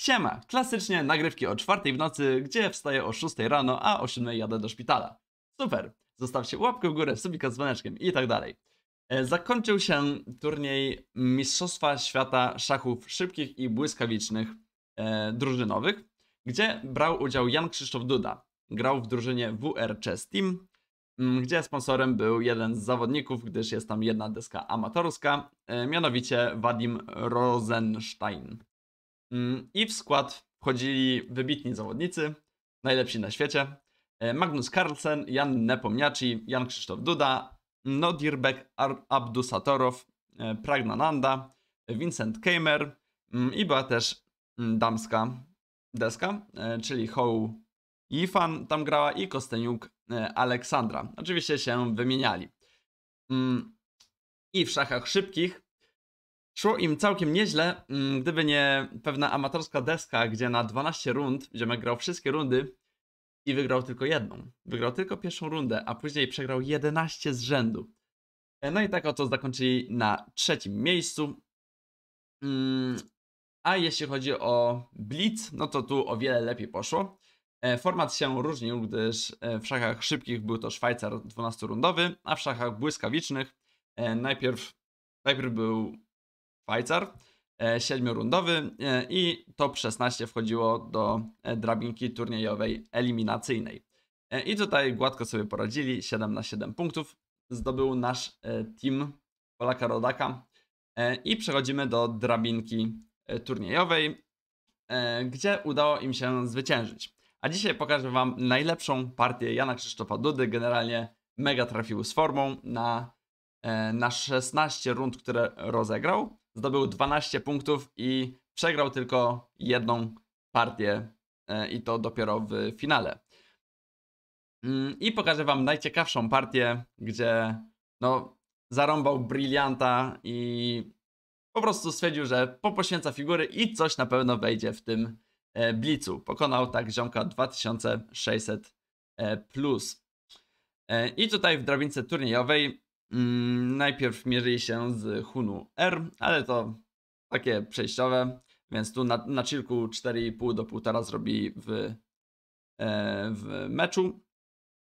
Siema! Klasycznie nagrywki o czwartej w nocy, gdzie wstaję o 6 rano, a o 7 jadę do szpitala. Super! Zostawcie łapkę w górę, subika z dzwoneczkiem i tak dalej. E, zakończył się turniej Mistrzostwa Świata Szachów Szybkich i Błyskawicznych e, drużynowych, gdzie brał udział Jan Krzysztof Duda. Grał w drużynie WR Chess Team, mm, gdzie sponsorem był jeden z zawodników, gdyż jest tam jedna deska amatorska, e, mianowicie Wadim Rosenstein. Mm, I w skład wchodzili wybitni zawodnicy, najlepsi na świecie. E, Magnus Carlsen, Jan Nepomniaci, Jan Krzysztof Duda, Nodirbek Abdusatorow, e, Pragnananda, Vincent Kamer mm, i była też mm, damska deska, e, czyli Hou Yifan tam grała i Kosteniuk Aleksandra. Oczywiście się wymieniali. I w szachach szybkich Szło im całkiem nieźle, mm, gdyby nie pewna amatorska deska, gdzie na 12 rund Ziemek grał wszystkie rundy i wygrał tylko jedną. Wygrał tylko pierwszą rundę, a później przegrał 11 z rzędu. E, no i tak oto zakończyli na trzecim miejscu. Mm, a jeśli chodzi o Blitz, no to tu o wiele lepiej poszło. E, format się różnił, gdyż e, w szachach szybkich był to Szwajcar 12-rundowy, a w szachach błyskawicznych najpierw, najpierw był Szwajcar, e, siedmiorundowy e, i top 16 wchodziło do e, drabinki turniejowej eliminacyjnej. I tutaj gładko sobie poradzili, 7 na 7 punktów zdobył nasz team Polaka Rodaka. I przechodzimy do drabinki turniejowej, gdzie udało im się zwyciężyć. A dzisiaj pokażę Wam najlepszą partię Jana Krzysztofa Dudy. Generalnie mega trafił z formą na, na 16 rund, które rozegrał zdobył 12 punktów i przegrał tylko jedną partię e, i to dopiero w finale. Mm, I pokażę Wam najciekawszą partię, gdzie no, zarąbał brilianta i po prostu stwierdził, że popoświęca figury i coś na pewno wejdzie w tym e, blicu. Pokonał tak ziomka 2600+. E, plus. I tutaj w drabince turniejowej Mm, najpierw mierzyli się z Hunu R, ale to takie przejściowe, więc tu na, na chillku 4,5 do 1,5 zrobili w, e, w meczu.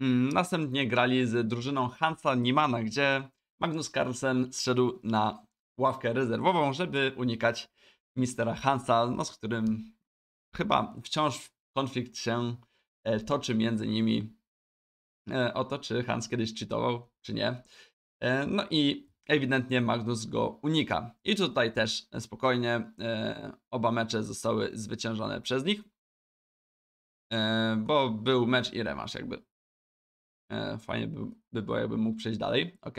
Mm, następnie grali z drużyną Hansa Niemana, gdzie Magnus Carlsen zszedł na ławkę rezerwową, żeby unikać mistera Hansa, no, z którym chyba wciąż konflikt się e, toczy między nimi e, o to, czy Hans kiedyś czytował, czy nie. E, no i ewidentnie Magnus go unika. I tutaj też spokojnie e, oba mecze zostały zwyciężone przez nich, e, bo był mecz i rewanż jakby. Fajnie by, by było, jakby mógł przejść dalej, ok.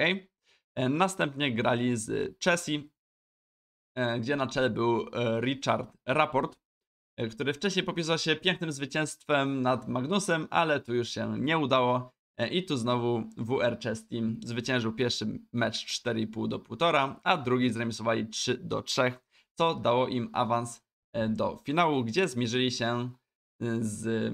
Następnie grali z Chelsea, gdzie na czele był Richard Raport, który wcześniej popisał się pięknym zwycięstwem nad Magnusem, ale tu już się nie udało. E, I tu znowu WR Chess Team zwyciężył pierwszy mecz 4,5 do 1,5, a drugi zremisowali 3 do 3, co dało im awans e, do finału, gdzie zmierzyli się e, z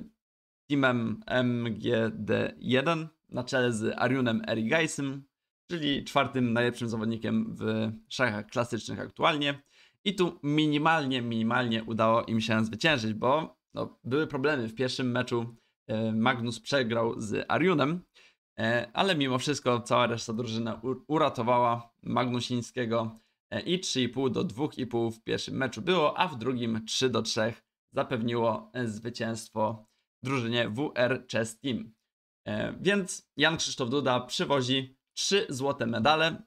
teamem MGD1 na czele z Arjunem Erigaisem, czyli czwartym najlepszym zawodnikiem w szachach klasycznych aktualnie. I tu minimalnie, minimalnie udało im się zwyciężyć, bo no, były problemy w pierwszym meczu E, Magnus przegrał z Ariunem, e, ale mimo wszystko cała reszta drużyna uratowała Magnusińskiego e, i 3,5 do 2,5 w pierwszym meczu było, a w drugim 3 do 3 zapewniło zwycięstwo drużynie WR Chess Team. Więc Jan Krzysztof Duda przywozi 3 złote medale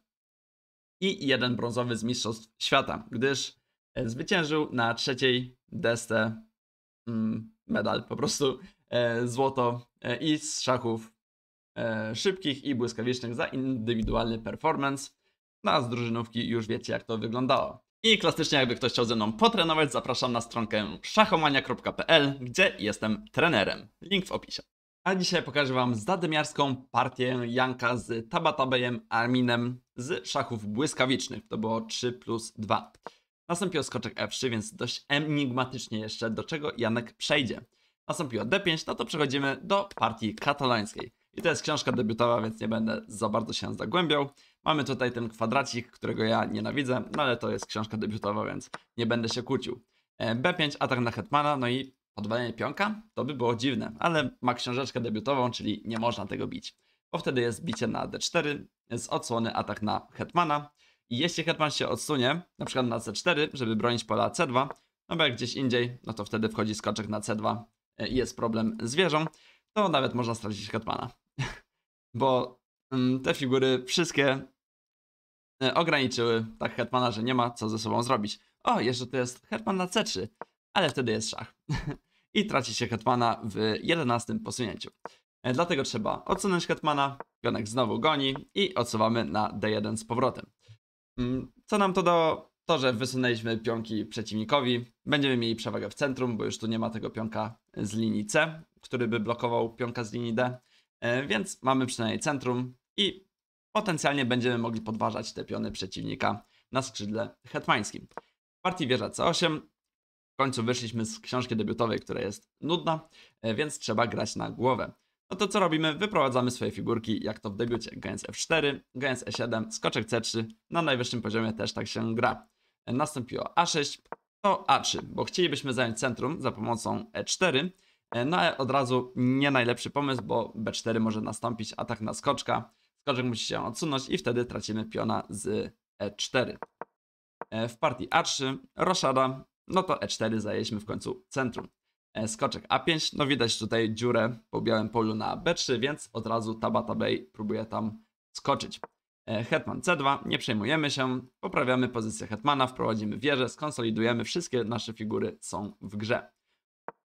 i jeden brązowy z Mistrzostw Świata, gdyż zwyciężył na trzeciej desce mm, medal. Po prostu E, złoto e, i z szachów e, szybkich i błyskawicznych za indywidualny performance. Na no, z drużynówki już wiecie jak to wyglądało. I klasycznie jakby ktoś chciał ze mną potrenować, zapraszam na stronkę szachomania.pl, gdzie jestem trenerem. Link w opisie. A dzisiaj pokażę Wam zadymiarską partię Janka z Tabatabejem Arminem z szachów błyskawicznych. To było 3 plus 2. Nastąpił skoczek F3, więc dość enigmatycznie jeszcze do czego Janek przejdzie nastąpiło D5, no to przechodzimy do partii katalańskiej. I to jest książka debiutowa, więc nie będę za bardzo się zagłębiał. Mamy tutaj ten kwadracik, którego ja nienawidzę, no ale to jest książka debiutowa, więc nie będę się kłócił. E, B5, atak na Hetmana, no i podwalenie pionka, to by było dziwne, ale ma książeczkę debiutową, czyli nie można tego bić. Bo wtedy jest bicie na D4, z odsłony atak na Hetmana. I jeśli Hetman się odsunie, na przykład na C4, żeby bronić pola C2, no bo jak gdzieś indziej, no to wtedy wchodzi skoczek na C2 E, jest problem z wieżą, to nawet można stracić Hetmana. Bo mm, te figury wszystkie e, ograniczyły tak Hetmana, że nie ma co ze sobą zrobić. O, jeszcze to jest Hetman na C3, ale wtedy jest szach. I traci się Hetmana w 11 posunięciu. E, dlatego trzeba odsunąć Hetmana, pionek znowu goni i odsuwamy na D1 z powrotem. Mm, co nam to do to, że wysunęliśmy pionki przeciwnikowi, będziemy mieli przewagę w centrum, bo już tu nie ma tego pionka z linii C, który by blokował pionka z linii D, e, więc mamy przynajmniej centrum i potencjalnie będziemy mogli podważać te piony przeciwnika na skrzydle hetmańskim. W partii wieża C8 w końcu wyszliśmy z książki debiutowej, która jest nudna, e, więc trzeba grać na głowę. No to co robimy? Wyprowadzamy swoje figurki, jak to w debiucie. Gając F4, gając E7, skoczek C3. Na najwyższym poziomie też tak się gra nastąpiło A6 to A3, bo chcielibyśmy zająć centrum za pomocą E4, e, no ale od razu nie najlepszy pomysł, bo B4 może nastąpić atak na skoczka, skoczek musi się odsunąć i wtedy tracimy piona z E4. E, w partii A3 roszada, no to E4 zajęliśmy w końcu centrum. E, skoczek A5, no widać tutaj dziurę po białym polu na B3, więc od razu Tabata Bay próbuje tam skoczyć. E, Hetman C2, nie przejmujemy się, poprawiamy pozycję Hetmana, wprowadzimy wieżę, skonsolidujemy, wszystkie nasze figury są w grze.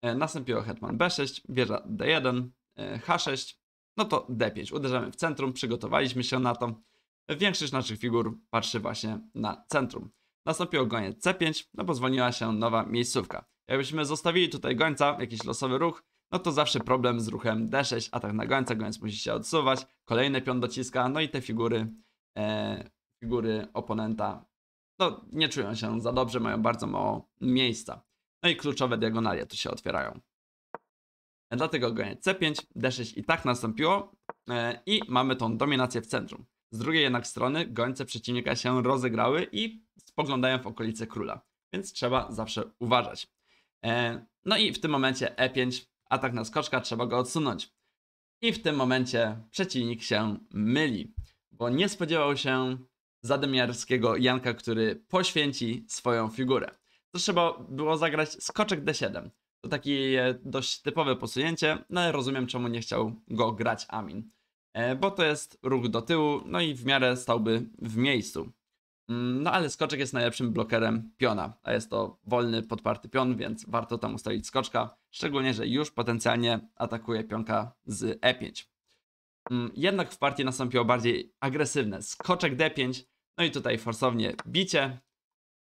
E, nastąpiło Hetman B6, wieża D1, e, H6, no to D5. Uderzamy w centrum, przygotowaliśmy się na to. Większość naszych figur patrzy właśnie na centrum. Nastąpiło goniec C5, no bo zwolniła się nowa miejscówka. Jakbyśmy zostawili tutaj gońca, jakiś losowy ruch, no to zawsze problem z ruchem D6, atak na gońca, gońc musi się odsuwać, kolejny pion dociska, no i te figury, e, figury oponenta no, nie czują się za dobrze, mają bardzo mało miejsca. No i kluczowe diagonalie tu się otwierają. Dlatego goniec C5, D6 i tak nastąpiło e, i mamy tą dominację w centrum. Z drugiej jednak strony gońce przeciwnika się rozegrały i spoglądają w okolice króla, więc trzeba zawsze uważać. E, no i w tym momencie E5 atak na skoczka, trzeba go odsunąć. I w tym momencie przeciwnik się myli, bo nie spodziewał się zadymiarskiego Janka, który poświęci swoją figurę. To trzeba było zagrać skoczek d7. To takie dość typowe posunięcie, no ale rozumiem czemu nie chciał go grać Amin. E, bo to jest ruch do tyłu, no i w miarę stałby w miejscu. Mm, no ale skoczek jest najlepszym blokerem piona, a jest to wolny, podparty pion, więc warto tam ustalić skoczka. Szczególnie, że już potencjalnie atakuje pionka z e5. Mm, jednak w partii nastąpiło bardziej agresywne skoczek d5, no i tutaj forsownie bicie,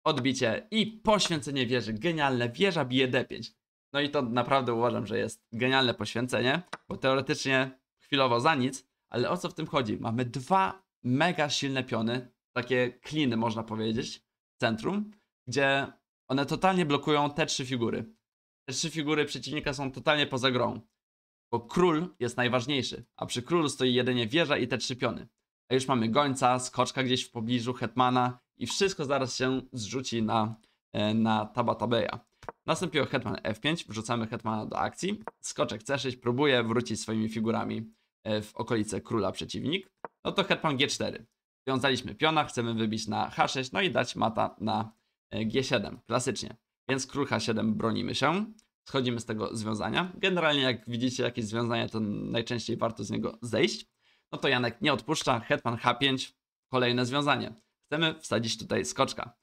odbicie i poświęcenie wieży. Genialne, wieża bije d5. No i to naprawdę uważam, że jest genialne poświęcenie, bo teoretycznie chwilowo za nic, ale o co w tym chodzi? Mamy dwa mega silne piony, takie kliny można powiedzieć, w centrum, gdzie one totalnie blokują te trzy figury. Te trzy figury przeciwnika są totalnie poza grą, bo król jest najważniejszy, a przy królu stoi jedynie wieża i te trzy piony. A już mamy gońca, skoczka gdzieś w pobliżu, hetmana i wszystko zaraz się zrzuci na, e, na Tabatabeja. Nastąpiło hetman f5, wrzucamy hetmana do akcji, skoczek c6 próbuje wrócić swoimi figurami e, w okolice króla przeciwnik, no to hetman g4. Wiązaliśmy piona, chcemy wybić na h6, no i dać mata na e, g7, klasycznie. Więc król H7 bronimy się, schodzimy z tego związania. Generalnie jak widzicie jakieś związanie, to najczęściej warto z niego zejść. No to Janek nie odpuszcza, hetman H5, kolejne związanie. Chcemy wsadzić tutaj skoczka,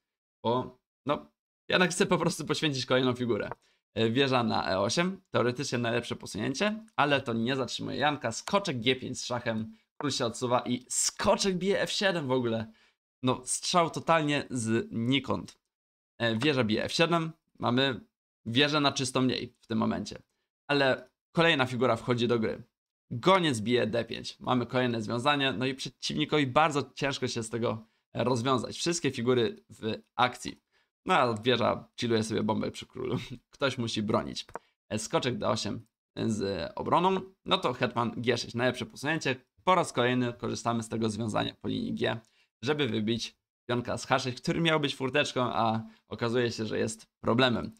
bo no, Janek chce po prostu poświęcić kolejną figurę. E, wieża na E8, teoretycznie najlepsze posunięcie, ale to nie zatrzymuje Janka. Skoczek G5 z szachem, król się odsuwa i skoczek bije F7 w ogóle. No, strzał totalnie z nikąd. E, wieża bije F7, mamy wieżę na czysto mniej w tym momencie. Ale kolejna figura wchodzi do gry. Goniec bije D5, mamy kolejne związanie, no i przeciwnikowi bardzo ciężko się z tego rozwiązać. Wszystkie figury w akcji. No a wieża chilluje sobie bombę przy królu. Ktoś musi bronić. E, skoczek D8 z obroną, no to hetman G6, najlepsze posunięcie. Po raz kolejny korzystamy z tego związania po linii G, żeby wybić pionka z H6, który miał być furteczką, a okazuje się, że jest problemem.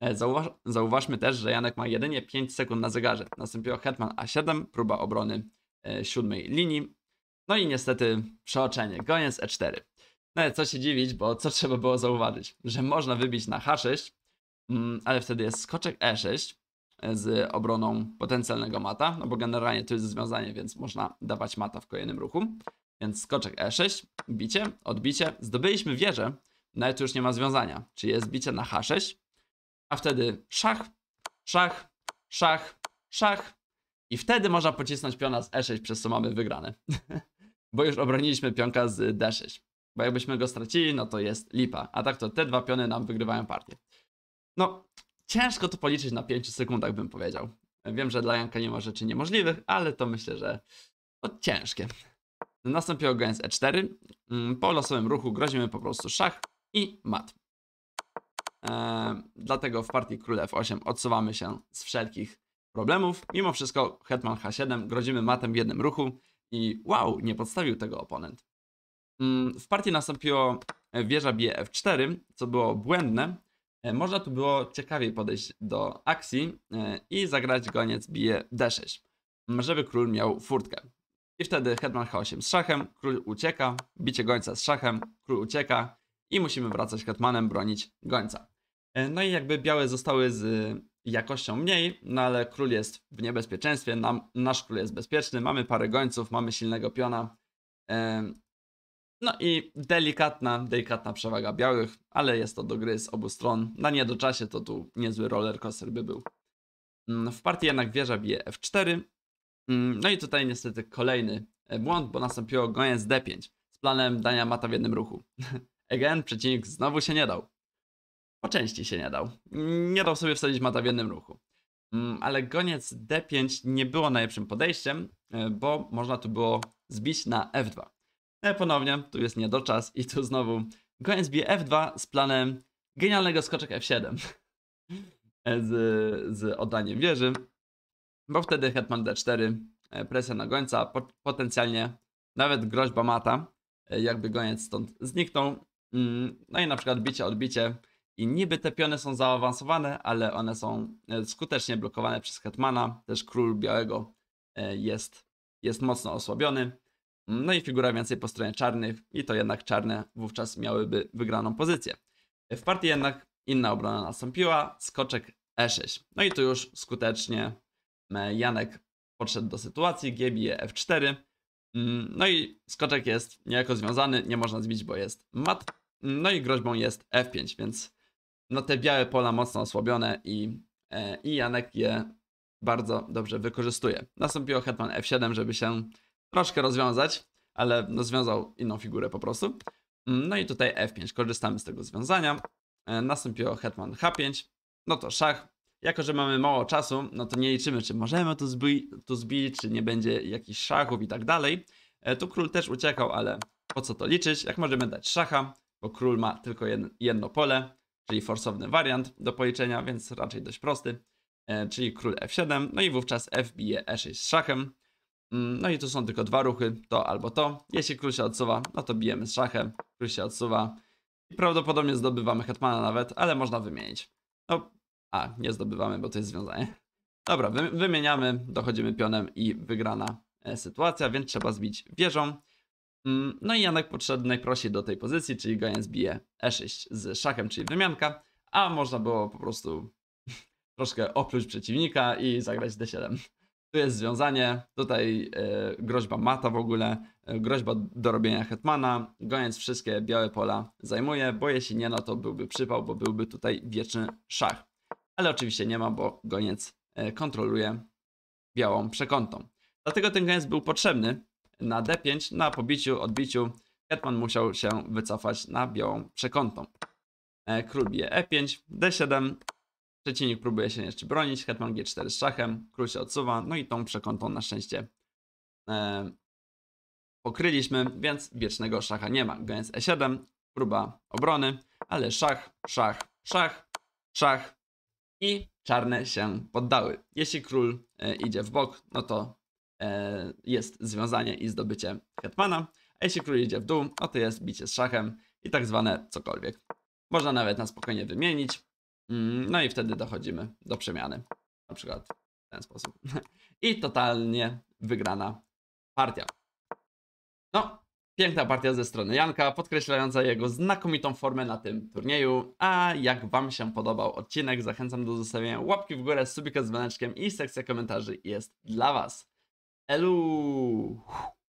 E, Zauważ, zauważmy też, że Janek ma jedynie 5 sekund na zegarze. Nastąpiło hetman A7, próba obrony e, siódmej linii. No i niestety przeoczenie, goniec E4. No co się dziwić, bo co trzeba było zauważyć? Że można wybić na H6, mm, ale wtedy jest skoczek E6 e, z obroną potencjalnego mata, no bo generalnie to jest związanie, więc można dawać mata w kolejnym ruchu. Więc skoczek E6, bicie, odbicie. Zdobyliśmy wieżę, nawet już nie ma związania. Czyli jest bicie na H6, a wtedy szach, szach, szach, szach. I wtedy można pocisnąć piona z E6, przez co mamy wygrane. Bo już obroniliśmy pionka z D6. Bo jakbyśmy go stracili, no to jest lipa. A tak to te dwa piony nam wygrywają partię. No, ciężko to policzyć na 5 sekundach, bym powiedział. Wiem, że dla Janka nie ma rzeczy niemożliwych, ale to myślę, że to ciężkie. No, nastąpiło gęs e4. Mm, po losowym ruchu grozimy po prostu szach i mat. Eee, dlatego w partii król f8 odsuwamy się z wszelkich problemów. Mimo wszystko hetman h7 grozimy matem w jednym ruchu i wow, nie podstawił tego oponent. Mm, w partii nastąpiło wieża bije f4, co było błędne. E, można tu było ciekawiej podejść do akcji e, i zagrać goniec bije d6, żeby król miał furtkę. I wtedy hetman H8 z szachem, król ucieka, bicie gońca z szachem, król ucieka i musimy wracać hetmanem, bronić gońca. E, no i jakby białe zostały z y, jakością mniej, no ale król jest w niebezpieczeństwie, nam, nasz król jest bezpieczny, mamy parę gońców, mamy silnego piona. E, no i delikatna, delikatna przewaga białych, ale jest to do gry z obu stron. Na niedoczasie to tu niezły roller coaster by był. Mm, w partii jednak wieża bije f4, Mm, no i tutaj niestety kolejny e, błąd, bo nastąpiło goniec D5 z planem dania mata w jednym ruchu. Again, przeciwnik znowu się nie dał. Po części się nie dał. Nie dał sobie wsadzić mata w jednym ruchu. Mm, ale goniec D5 nie było najlepszym podejściem, e, bo można tu było zbić na F2. No e, ponownie, tu jest niedoczas i tu znowu goniec bije F2 z planem genialnego skoczek F7 z, z oddaniem wieży bo wtedy hetman d4, e, presja na gońca, potencjalnie nawet groźba mata, e, jakby goniec stąd zniknął. Mm, no i na przykład bicie, odbicie i niby te piony są zaawansowane, ale one są e, skutecznie blokowane przez hetmana, też król białego jest, jest mocno osłabiony. No i figura więcej po stronie czarnych i to jednak czarne wówczas miałyby wygraną pozycję. W partii jednak inna obrona nastąpiła, skoczek e6. No i tu już skutecznie E, Janek podszedł do sytuacji, G bije F4. Mm, no i skoczek jest niejako związany, nie można zbić, bo jest mat. No i groźbą jest F5, więc no te białe pola mocno osłabione i, e, i Janek je bardzo dobrze wykorzystuje. Nastąpiło hetman F7, żeby się troszkę rozwiązać, ale no związał inną figurę po prostu. Mm, no i tutaj F5, korzystamy z tego związania. E, nastąpiło hetman H5, no to szach, jako, że mamy mało czasu, no to nie liczymy, czy możemy tu, zbi tu zbić, czy nie będzie jakichś szachów i tak dalej. E, tu król też uciekał, ale po co to liczyć? Jak możemy dać szacha, bo król ma tylko jedno pole, czyli forsowny wariant do policzenia, więc raczej dość prosty, e, czyli król f7, no i wówczas f bije e6 z szachem. Mm, no i tu są tylko dwa ruchy, to albo to. Jeśli król się odsuwa, no to bijemy z szachem, król się odsuwa i prawdopodobnie zdobywamy hetmana nawet, ale można wymienić. No, a, nie zdobywamy, bo to jest związanie. Dobra, wy, wymieniamy, dochodzimy pionem i wygrana e, sytuacja, więc trzeba zbić wieżą. Mm, no i Janek podszedł najprościej do tej pozycji, czyli Gajens bije e6 z szachem, czyli wymianka, a można było po prostu troszkę opluć przeciwnika i zagrać d7. Tu jest związanie, tutaj e, groźba mata w ogóle, e, groźba dorobienia hetmana, goniec wszystkie białe pola zajmuje, bo jeśli nie, no to byłby przypał, bo byłby tutaj wieczny szach ale oczywiście nie ma, bo goniec e, kontroluje białą przekątą. Dlatego ten goniec był potrzebny na d5, na pobiciu, odbiciu. Hetman musiał się wycofać na białą przekątą. E, król bije e5, d7. Przeciwnik próbuje się jeszcze bronić. Hetman g4 z szachem. Król się odsuwa. No i tą przekątą na szczęście e, pokryliśmy, więc wiecznego szacha nie ma. Goniec e7, próba obrony, ale szach, szach, szach, szach, i czarne się poddały. Jeśli król e, idzie w bok, no to e, jest związanie i zdobycie hetmana, a jeśli król idzie w dół, no to jest bicie z szachem i tak zwane cokolwiek. Można nawet na spokojnie wymienić, mm, no i wtedy dochodzimy do przemiany. Na przykład w ten sposób. I totalnie wygrana partia. No, Piękna partia ze strony Janka, podkreślająca jego znakomitą formę na tym turnieju. A jak Wam się podobał odcinek, zachęcam do zostawienia łapki w górę, subika z dzwoneczkiem i sekcja komentarzy jest dla Was. Elu!